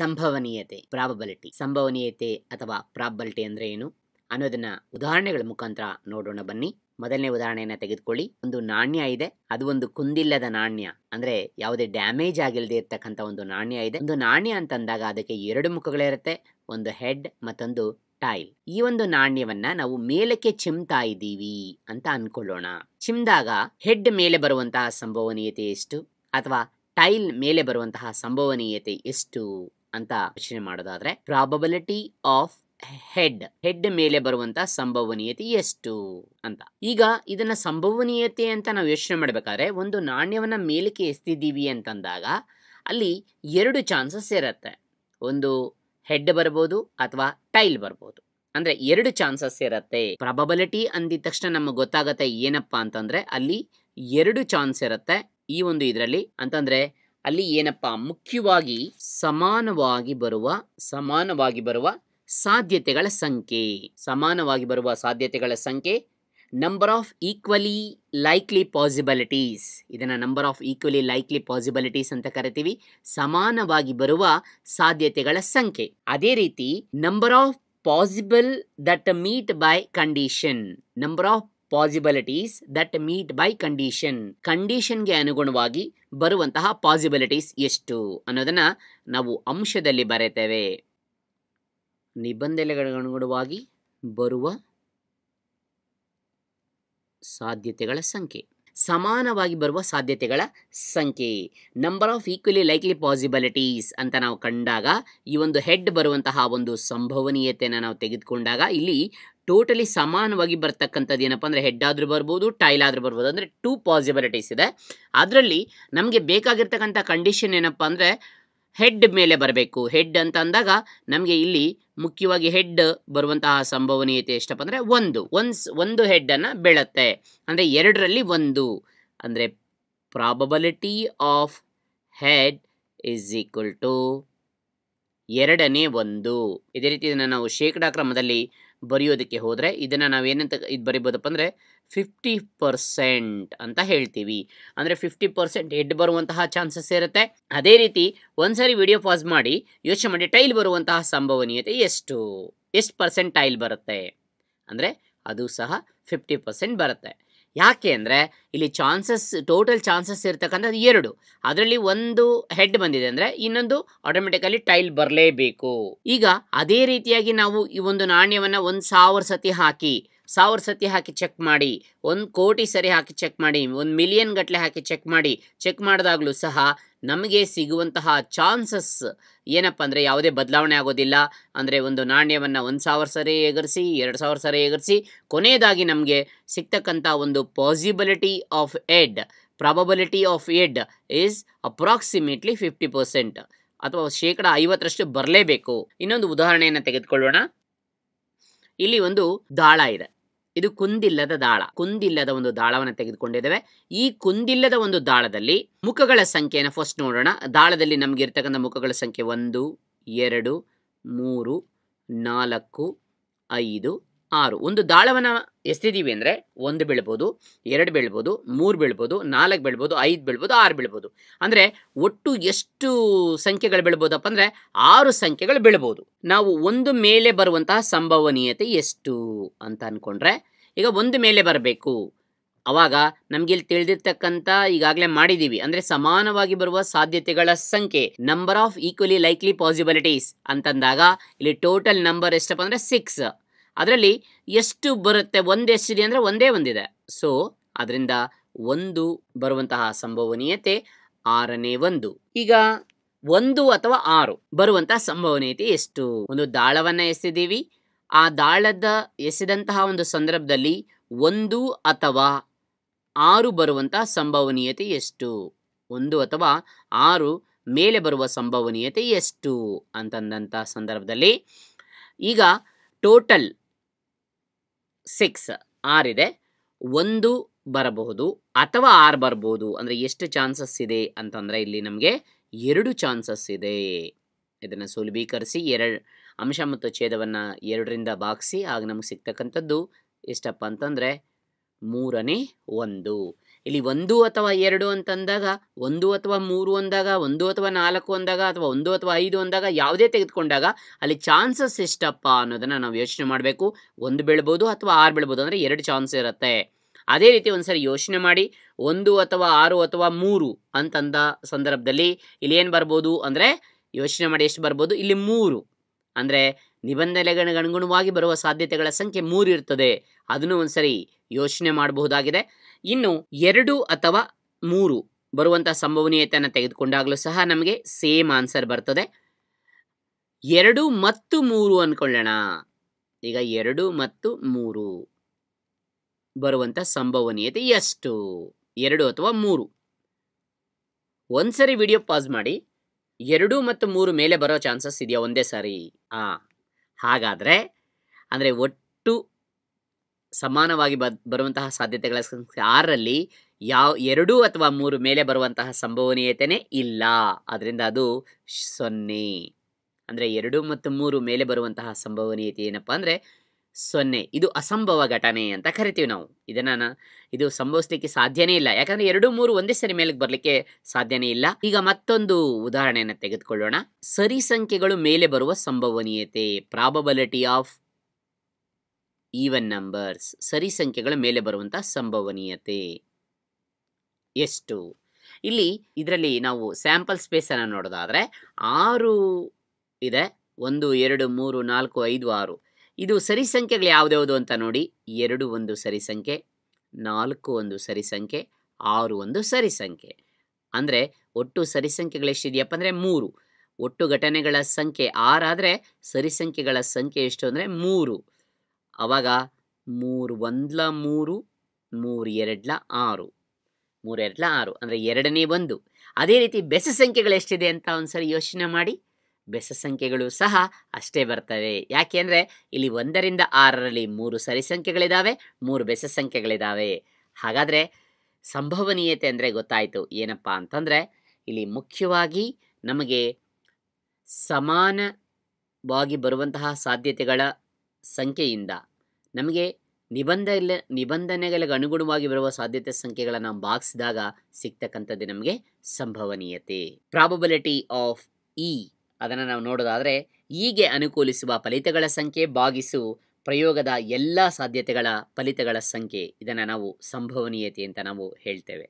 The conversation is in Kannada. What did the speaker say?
ಸಂಭವನೀಯತೆ ಪ್ರಾಬಬಲಿಟಿ ಸಂಭವನೀಯತೆ ಅಥವಾ ಪ್ರಾಬಲಿಟಿ ಅಂದ್ರೆ ಏನು ಅನ್ನೋದನ್ನ ಉದಾಹರಣೆಗಳ ಮುಖಾಂತರ ನೋಡೋಣ ಬನ್ನಿ ಮೊದಲನೇ ಉದಾಹರಣೆಯನ್ನ ತೆಗೆದುಕೊಳ್ಳಿ ಒಂದು ನಾಣ್ಯ ಇದೆ ಅದು ಒಂದು ಕುಂದಿಲ್ಲದ ನಾಣ್ಯ ಅಂದ್ರೆ ಯಾವುದೇ ಡ್ಯಾಮೇಜ್ ಆಗಿಲ್ಲದೆ ಇರ್ತಕ್ಕಂಥ ಒಂದು ನಾಣ್ಯ ಇದೆ ಒಂದು ನಾಣ್ಯ ಅಂತಂದಾಗ ಅದಕ್ಕೆ ಎರಡು ಮುಖಗಳಿರುತ್ತೆ ಒಂದು ಹೆಡ್ ಮತ್ತೊಂದು ಟೈಲ್ ಈ ಒಂದು ನಾಣ್ಯವನ್ನ ನಾವು ಮೇಲಕ್ಕೆ ಚಿಮ್ತಾ ಇದ್ದೀವಿ ಅಂತ ಅನ್ಕೊಳ್ಳೋಣ ಚಿಮ್ದಾಗ ಹೆಡ್ ಮೇಲೆ ಬರುವಂತಹ ಸಂಭವನೀಯತೆ ಎಷ್ಟು ಅಥವಾ ಟೈಲ್ ಮೇಲೆ ಬರುವಂತಹ ಸಂಭವನೀಯತೆ ಎಷ್ಟು ಅಂತ ಯೋಚನೆ ಮಾಡೋದಾದ್ರೆ ಪ್ರಾಬಬಿಲಿಟಿ ಆಫ್ ಹೆಡ್ ಹೆಡ್ ಮೇಲೆ ಬರುವಂತ ಸಂಭವನೀಯತೆ ಎಷ್ಟು ಅಂತ ಈಗ ಇದನ್ನ ಸಂಭವನೀಯತೆ ಅಂತ ನಾವು ಯೋಚನೆ ಮಾಡ್ಬೇಕಾದ್ರೆ ಒಂದು ನಾಣ್ಯವನ್ನ ಮೇಲಕ್ಕೆ ಎಸ್ತಿದ್ದೀವಿ ಅಂತಂದಾಗ ಅಲ್ಲಿ ಎರಡು ಚಾನ್ಸಸ್ ಇರುತ್ತೆ ಒಂದು ಹೆಡ್ ಬರ್ಬೋದು ಅಥವಾ ಟೈಲ್ ಬರ್ಬೋದು ಅಂದ್ರೆ ಎರಡು ಚಾನ್ಸಸ್ ಇರುತ್ತೆ ಪ್ರಾಬಬಿಲಿಟಿ ಅಂದಿದ ತಕ್ಷಣ ನಮಗೆ ಗೊತ್ತಾಗತ್ತೆ ಏನಪ್ಪಾ ಅಂತಂದ್ರೆ ಅಲ್ಲಿ ಎರಡು ಚಾನ್ಸ್ ಇರುತ್ತೆ ಈ ಒಂದು ಇದರಲ್ಲಿ ಅಂತಂದ್ರೆ ಅಲ್ಲಿ ಏನಪ್ಪ ಮುಖ್ಯವಾಗಿ ಸಮಾನವಾಗಿ ಬರುವ ಸಮಾನವಾಗಿ ಬರುವ ಸಾಧ್ಯತೆಗಳ ಸಂಖ್ಯೆ ಸಮಾನವಾಗಿ ಬರುವ ಸಾಧ್ಯತೆಗಳ ಸಂಖ್ಯೆ number of equally likely possibilities ಇದನ್ನು number of equally likely possibilities ಅಂತ ಕರಿತೀವಿ ಸಮಾನವಾಗಿ ಬರುವ ಸಾಧ್ಯತೆಗಳ ಸಂಖ್ಯೆ ಅದೇ ರೀತಿ number of possible that meet by condition number of possibilities that meet by condition ಕಂಡೀಷನ್ಗೆ ಅನುಗುಣವಾಗಿ ಬರುವಂತಹ ಪಾಸಿಬಿಲಿಟೀಸ್ ಎಷ್ಟು ಅನ್ನೋದನ್ನು ನಾವು ಅಂಶದಲ್ಲಿ ಬರೆತೇವೆ ನಿಬಂಧನೆಗಳ ಅನುಗುಣವಾಗಿ ಬರುವ ಸಾಧ್ಯತೆಗಳ ಸಂಖ್ಯೆ ಸಮಾನವಾಗಿ ಬರುವ ಸಾಧ್ಯತೆಗಳ ಸಂಖ್ಯೆ number of equally likely possibilities ಅಂತ ನಾವು ಕಂಡಾಗ ಈ ಒಂದು ಹೆಡ್ ಬರುವಂತಹ ಒಂದು ಸಂಭವನೀಯತೆಯನ್ನು ನಾವು ತೆಗೆದುಕೊಂಡಾಗ ಇಲ್ಲಿ ಟೋಟಲಿ ಸಮಾನವಾಗಿ ಬರ್ತಕ್ಕಂಥದ್ದು ಏನಪ್ಪ ಅಂದರೆ ಹೆಡ್ ಆದರೂ ಬರ್ಬೋದು ಟೈಲ್ ಆದರೂ ಬರ್ಬೋದು ಅಂದರೆ ಟೂ ಪಾಸಿಬಿಲಿಟೀಸ್ ಇದೆ ಅದರಲ್ಲಿ ನಮಗೆ ಬೇಕಾಗಿರ್ತಕ್ಕಂಥ ಕಂಡೀಷನ್ ಏನಪ್ಪ ಅಂದರೆ ಹೆಡ್ ಮೇಲೆ ಬರಬೇಕು ಹೆಡ್ ಅಂತ ಅಂದಾಗ ನಮಗೆ ಇಲ್ಲಿ ಮುಖ್ಯವಾಗಿ ಹೆಡ್ ಬರುವಂತಹ ಸಂಭವನೀಯತೆ ಎಷ್ಟಪ್ಪ ಅಂದರೆ ಒಂದು ಒನ್ಸ್ ಒಂದು ಹೆಡ್ಡನ್ನು ಬೆಳತ್ತೆ ಅಂದರೆ ಎರಡರಲ್ಲಿ ಒಂದು ಅಂದರೆ probability of head is equal to ಎರಡನೇ ಒಂದು ಇದೇ ರೀತಿ ನಾವು ಶೇಕಡಾ ಕ್ರಮದಲ್ಲಿ ಬರೆಯೋದಕ್ಕೆ ಹೋದರೆ ಇದನ್ನು ನಾವೇನಂತ ಇದು ಬರಿಬೋದಪ್ಪ ಅಂದರೆ ಫಿಫ್ಟಿ ಪರ್ಸೆಂಟ್ ಅಂತ ಹೇಳ್ತೀವಿ ಅಂದರೆ ಫಿಫ್ಟಿ ಪರ್ಸೆಂಟ್ ಹೆಡ್ ಬರುವಂತಹ ಚಾನ್ಸಸ್ ಇರುತ್ತೆ ಅದೇ ರೀತಿ ಒಂದ್ಸರಿ ವಿಡಿಯೋ ಪಾಸ್ ಮಾಡಿ ಯೋಚನೆ ಮಾಡಿ ಟೈಲ್ ಬರುವಂತಹ ಸಂಭವನೀಯತೆ ಎಷ್ಟು ಎಷ್ಟು ಪರ್ಸೆಂಟ್ ಟೈಲ್ ಬರುತ್ತೆ ಅಂದರೆ ಅದು ಸಹ ಫಿಫ್ಟಿ ಪರ್ಸೆಂಟ್ ಬರುತ್ತೆ ಯಾಕೆ ಅಂದರೆ ಇಲ್ಲಿ ಚಾನ್ಸಸ್ ಟೋಟಲ್ ಚಾನ್ಸಸ್ ಇರ್ತಕ್ಕಂಥದ್ದು ಎರಡು ಅದರಲ್ಲಿ ಒಂದು ಹೆಡ್ ಬಂದಿದೆ ಅಂದರೆ ಇನ್ನೊಂದು ಆಟೋಮೆಟಿಕಲಿ ಟೈಲ್ ಬರಲೇಬೇಕು ಈಗ ಅದೇ ರೀತಿಯಾಗಿ ನಾವು ಈ ಒಂದು ನಾಣ್ಯವನ್ನು ಒಂದು ಸಾವಿರ ಸತಿ ಹಾಕಿ ಸಾವಿರ ಸತಿ ಹಾಕಿ ಚೆಕ್ ಮಾಡಿ ಒಂದು ಕೋಟಿ ಸರಿ ಹಾಕಿ ಚೆಕ್ ಮಾಡಿ ಒಂದು ಮಿಲಿಯನ್ ಗಟ್ಟಲೆ ಹಾಕಿ ಚೆಕ್ ಮಾಡಿ ಚೆಕ್ ಮಾಡಿದಾಗಲೂ ಸಹ ನಮಗೆ ಸಿಗುವಂತಹ ಚಾನ್ಸಸ್ ಏನಪ್ಪ ಅಂದರೆ ಯಾವುದೇ ಬದಲಾವಣೆ ಆಗೋದಿಲ್ಲ ಅಂದರೆ ಒಂದು ನಾಣ್ಯವನ್ನು ಒಂದು ಸಾವಿರ ಸರಿ ಎಗರಿಸಿ ಎರಡು ಸಾವಿರ ಸರಿ ಎಗರಿಸಿ ಕೊನೆಯದಾಗಿ ನಮಗೆ ಸಿಗ್ತಕ್ಕಂಥ ಒಂದು possibility of head probability of head is approximately fifty percent ಅಥವಾ ಶೇಕಡ ಐವತ್ತರಷ್ಟು ಬರಲೇಬೇಕು ಇನ್ನೊಂದು ಉದಾಹರಣೆಯನ್ನು ತೆಗೆದುಕೊಳ್ಳೋಣ ಇಲ್ಲಿ ಒಂದು ದಾಳ ಇದೆ ಇದು ಕುಂದಿಲ್ಲದ ದಾಳ ಕುಂದಿಲ್ಲದ ಒಂದು ದಾಳವನ್ನು ತೆಗೆದುಕೊಂಡಿದ್ದೇವೆ ಈ ಕುಂದಿಲ್ಲದ ಒಂದು ದಾಳದಲ್ಲಿ ಮುಖಗಳ ಸಂಖ್ಯೆಯನ್ನು ಫಸ್ಟ್ ನೋಡೋಣ ದಾಳದಲ್ಲಿ ನಮಗೆ ಇರ್ತಕ್ಕಂಥ ಮುಖಗಳ ಸಂಖ್ಯೆ ಒಂದು ಎರಡು ಮೂರು ನಾಲ್ಕು ಐದು ಆರು ಒಂದು ದಾಳವನ್ನು ಎಸ್ತಿದ್ದೀವಿ ಅಂದರೆ ಒಂದು ಬೀಳ್ಬೋದು ಎರಡು ಬೀಳ್ಬೋದು ಮೂರು ಬೀಳ್ಬೋದು ನಾಲ್ಕು ಬೀಳ್ಬೋದು ಐದು ಬೀಳ್ಬೋದು ಆರು ಬೀಳ್ಬೋದು ಅಂದರೆ ಒಟ್ಟು ಎಷ್ಟು ಸಂಖ್ಯೆಗಳು ಬೀಳ್ಬೋದಪ್ಪ ಅಂದರೆ ಆರು ಸಂಖ್ಯೆಗಳು ಬೀಳ್ಬೋದು ನಾವು ಒಂದು ಮೇಲೆ ಬರುವಂತಹ ಸಂಭವನೀಯತೆ ಎಷ್ಟು ಅಂತ ಅಂದ್ಕೊಂಡ್ರೆ ಈಗ ಒಂದು ಮೇಲೆ ಬರಬೇಕು ಅವಾಗ ನಮಗೆ ಇಲ್ಲಿ ತಿಳಿದಿರ್ತಕ್ಕಂಥ ಈಗಾಗಲೇ ಮಾಡಿದ್ದೀವಿ ಅಂದರೆ ಸಮಾನವಾಗಿ ಬರುವ ಸಾಧ್ಯತೆಗಳ ಸಂಖ್ಯೆ number of equally likely possibilities ಅಂತಂದಾಗ ಇಲ್ಲಿ ಟೋಟಲ್ ನಂಬರ್ ಎಷ್ಟಪ್ಪ ಅಂದರೆ ಸಿಕ್ಸ್ ಅದರಲ್ಲಿ ಎಷ್ಟು ಬರುತ್ತೆ ಒಂದು ಎಷ್ಟಿದೆ ಅಂದರೆ ಒಂದೇ ಒಂದಿದೆ ಸೊ ಅದರಿಂದ ಒಂದು ಬರುವಂತಹ ಸಂಭವನೀಯತೆ ಆರನೇ ಒಂದು ಈಗ ಒಂದು ಅಥವಾ ಆರು ಬರುವಂತಹ ಸಂಭವನೀಯತೆ ಎಷ್ಟು ಒಂದು ದಾಳವನ್ನು ಎಸೆದೀವಿ ಆ ದಾಳದ ಎಸೆದಂತಹ ಒಂದು ಸಂದರ್ಭದಲ್ಲಿ ಒಂದು ಅಥವಾ ಆರು ಬರುವಂತಹ ಸಂಭವನೀಯತೆ ಎಷ್ಟು ಒಂದು ಅಥವಾ ಆರು ಮೇಲೆ ಬರುವ ಸಂಭವನೀಯತೆ ಎಷ್ಟು ಅಂತಂದಂಥ ಸಂದರ್ಭದಲ್ಲಿ ಈಗ ಟೋಟಲ್ ಸಿಕ್ಸ್ ಆರಿದೆ ಒಂದು ಬರಬಹುದು ಅಥವಾ ಆರು ಬರ್ಬೋದು ಅಂದರೆ ಎಷ್ಟು ಚಾನ್ಸಸ್ ಇದೆ ಅಂತಂದರೆ ಇಲ್ಲಿ ನಮಗೆ ಎರಡು ಚಾನ್ಸಸ್ ಇದೆ ಇದನ್ನು ಸುಲಭೀಕರಿಸಿ ಎರಡು ಅಂಶ ಮತ್ತು ಛೇದವನ್ನು ಎರಡರಿಂದ ಭಾಗಿಸಿ ಆಗ ನಮಗೆ ಸಿಗ್ತಕ್ಕಂಥದ್ದು ಎಷ್ಟಪ್ಪ ಅಂತಂದರೆ ಮೂರನೇ ಒಂದು ಇಲ್ಲಿ ಒಂದು ಅಥವಾ ಎರಡು ಅಂತಂದಾಗ ಒಂದು ಅಥವಾ ಮೂರು ಅಂದಾಗ ಒಂದು ಅಥವಾ ನಾಲ್ಕು ಅಂದಾಗ ಅಥವಾ ಒಂದು ಅಥವಾ ಐದು ಅಂದಾಗ ಯಾವುದೇ ತೆಗೆದುಕೊಂಡಾಗ ಅಲ್ಲಿ ಚಾನ್ಸಸ್ ಎಷ್ಟಪ್ಪ ಅನ್ನೋದನ್ನು ನಾವು ಯೋಚನೆ ಮಾಡಬೇಕು ಒಂದು ಬೆಳ್ಬೋದು ಅಥವಾ ಆರು ಬೀಳ್ಬೋದು ಅಂದರೆ ಎರಡು ಚಾನ್ಸ್ ಇರುತ್ತೆ ಅದೇ ರೀತಿ ಸರಿ ಯೋಚನೆ ಮಾಡಿ ಒಂದು ಅಥವಾ ಆರು ಅಥವಾ ಮೂರು ಅಂತಂದ ಸಂದರ್ಭದಲ್ಲಿ ಇಲ್ಲಿ ಏನು ಬರ್ಬೋದು ಅಂದರೆ ಯೋಚನೆ ಮಾಡಿ ಎಷ್ಟು ಬರ್ಬೋದು ಇಲ್ಲಿ ಮೂರು ಅಂದರೆ ನಿಬಂಧನೆಗಳ ಅನುಗುಣವಾಗಿ ಬರುವ ಸಾಧ್ಯತೆಗಳ ಸಂಖ್ಯೆ ಮೂರು ಇರ್ತದೆ ಅದನ್ನು ಸರಿ ಯೋಚನೆ ಮಾಡಬಹುದಾಗಿದೆ ಇನ್ನು ಎರಡು ಅಥವಾ ಮೂರು ಬರುವಂತಹ ಸಂಭವನೀಯತೆಯನ್ನು ತೆಗೆದುಕೊಂಡಾಗಲೂ ಸಹ ನಮಗೆ ಸೇಮ್ ಆನ್ಸರ್ ಬರ್ತದೆ ಎರಡು ಮತ್ತು ಮೂರು ಅಂದ್ಕೊಳ್ಳೋಣ ಈಗ ಎರಡು ಮತ್ತು ಮೂರು ಬರುವಂಥ ಸಂಭವನೀಯತೆ ಎಷ್ಟು ಎರಡು ಅಥವಾ ಮೂರು ಒಂದ್ಸರಿ ವಿಡಿಯೋ ಪಾಸ್ ಮಾಡಿ ಎರಡು ಮತ್ತು ಮೂರು ಮೇಲೆ ಬರೋ ಚಾನ್ಸಸ್ ಇದೆಯಾ ಒಂದೇ ಸಾರಿ ಹಾ ಹಾಗಾದರೆ ಅಂದರೆ ಒಟ್ಟು ಸಮಾನವಾಗಿ ಬರುವಂತಹ ಸಾಧ್ಯತೆಗಳ ಸಂಖ್ಯೆ ಆರರಲ್ಲಿ ಯಾವ ಎರಡು ಅಥವಾ ಮೂರು ಮೇಲೆ ಬರುವಂತಹ ಸಂಭವನೀಯತೆಯೇ ಇಲ್ಲ ಅದರಿಂದ ಅದು ಸೊನ್ನೆ ಅಂದರೆ ಎರಡು ಮತ್ತು ಮೂರು ಮೇಲೆ ಬರುವಂತಹ ಸಂಭವನೀಯತೆ ಏನಪ್ಪ ಅಂದರೆ ಸೊನ್ನೆ ಇದು ಅಸಂಭವ ಘಟನೆ ಅಂತ ಕರಿತೀವಿ ನಾವು ಇದನ್ನು ಇದು ಸಂಭವಿಸಲಿಕ್ಕೆ ಸಾಧ್ಯನೇ ಇಲ್ಲ ಯಾಕಂದರೆ ಎರಡು ಮೂರು ಒಂದೇ ಸರಿ ಮೇಲೆ ಬರಲಿಕ್ಕೆ ಸಾಧ್ಯನೇ ಇಲ್ಲ ಈಗ ಮತ್ತೊಂದು ಉದಾಹರಣೆಯನ್ನು ತೆಗೆದುಕೊಳ್ಳೋಣ ಸರಿ ಸಂಖ್ಯೆಗಳು ಮೇಲೆ ಬರುವ ಸಂಭವನೀಯತೆ ಪ್ರಾಬಬಲಿಟಿ ಆಫ್ ಈವನ್ ನಂಬರ್ಸ್ ಸರಿ ಸಂಖ್ಯೆಗಳ ಮೇಲೆ ಬರುವಂಥ ಸಂಭವನೀಯತೆ ಎಷ್ಟು ಇಲ್ಲಿ ಇದರಲ್ಲಿ ನಾವು ಸ್ಯಾಂಪಲ್ ಸ್ಪೇಸನ್ನು ನೋಡೋದಾದರೆ ಆರು ಇದೆ ಒಂದು ಎರಡು ಮೂರು ನಾಲ್ಕು ಐದು ಆರು ಇದು ಸರಿ ಸಂಖ್ಯೆಗಳು ಯಾವುದ್ಯಾವುದು ಅಂತ ನೋಡಿ ಎರಡು ಒಂದು ಸರಿ ಸಂಖ್ಯೆ ನಾಲ್ಕು ಒಂದು ಸರಿ ಸಂಖ್ಯೆ ಆರು ಒಂದು ಸರಿ ಸಂಖ್ಯೆ ಅಂದರೆ ಒಟ್ಟು ಸರಿ ಸಂಖ್ಯೆಗಳು ಎಷ್ಟಿದೆಯಪ್ಪ ಅಂದರೆ ಮೂರು ಒಟ್ಟು ಘಟನೆಗಳ ಸಂಖ್ಯೆ ಆರಾದರೆ ಸರಿ ಸಂಖ್ಯೆಗಳ ಸಂಖ್ಯೆ ಎಷ್ಟು ಅಂದರೆ ಮೂರು ಅವಾಗ ಮೂರು ಒಂದ್ಲ ಮೂರು ಮೂರು ಎರಡ್ಲ ಆರು ಮೂರು ಎರಡ್ಲ ಆರು ಅಂದರೆ ಎರಡನೇ ಒಂದು ಅದೇ ರೀತಿ ಬೆಸ ಸಂಖ್ಯೆಗಳು ಎಷ್ಟಿದೆ ಅಂತ ಒಂದ್ಸರಿ ಯೋಚನೆ ಮಾಡಿ ಬೆಸ ಸಂಖ್ಯೆಗಳು ಸಹ ಅಷ್ಟೇ ಬರ್ತವೆ ಅಂದರೆ ಇಲ್ಲಿ ಒಂದರಿಂದ ಆರರಲ್ಲಿ ಮೂರು ಸರಿ ಸಂಖ್ಯೆಗಳಿದ್ದಾವೆ ಮೂರು ಬೆಸ ಸಂಖ್ಯೆಗಳಿದ್ದಾವೆ ಹಾಗಾದರೆ ಸಂಭವನೀಯತೆ ಅಂದರೆ ಗೊತ್ತಾಯಿತು ಏನಪ್ಪ ಅಂತಂದರೆ ಇಲ್ಲಿ ಮುಖ್ಯವಾಗಿ ನಮಗೆ ಸಮಾನವಾಗಿ ಬರುವಂತಹ ಸಾಧ್ಯತೆಗಳ ಸಂಖ್ಯೆಯಿಂದ ನಮಗೆ ನಿಬಂಧ ಇಲ್ಲ ನಿಬಂಧನೆಗಳಿಗೆ ಅನುಗುಣವಾಗಿ ಬರುವ ಸಾಧ್ಯತೆ ಸಂಖ್ಯೆಗಳನ್ನು ಬಾಗಿಸಿದಾಗ ಸಿಗ್ತಕ್ಕಂಥದ್ದು ನಮಗೆ ಸಂಭವನೀಯತೆ ಪ್ರಾಬಬಿಲಿಟಿ ಆಫ್ ಇ ಅದನ್ನು ನಾವು ನೋಡೋದಾದರೆ ಈಗೆ ಅನುಕೂಲಿಸುವ ಫಲಿತಗಳ ಸಂಖ್ಯೆ ಬಾಗಿಸು ಪ್ರಯೋಗದ ಎಲ್ಲ ಸಾಧ್ಯತೆಗಳ ಫಲಿತಗಳ ಸಂಖ್ಯೆ ಇದನ್ನು ನಾವು ಸಂಭವನೀಯತೆ ಅಂತ ನಾವು ಹೇಳ್ತೇವೆ